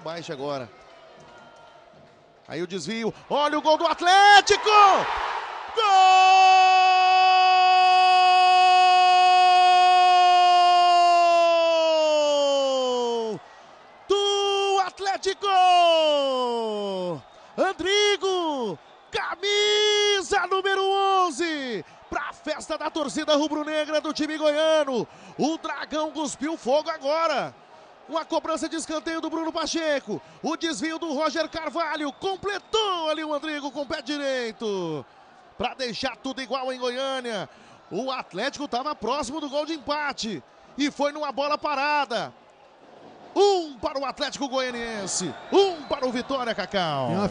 baixa agora. Aí o desvio. Olha o gol do Atlético! Gol! Do Atlético! Andrigo! Camisa número 11! Pra festa da torcida rubro-negra do time goiano. O Dragão cuspiu fogo agora. Uma cobrança de escanteio do Bruno Pacheco. O desvio do Roger Carvalho. Completou ali o Andrigo com o pé direito. Para deixar tudo igual em Goiânia. O Atlético estava próximo do gol de empate. E foi numa bola parada. Um para o Atlético Goianiense. Um para o Vitória, Cacau.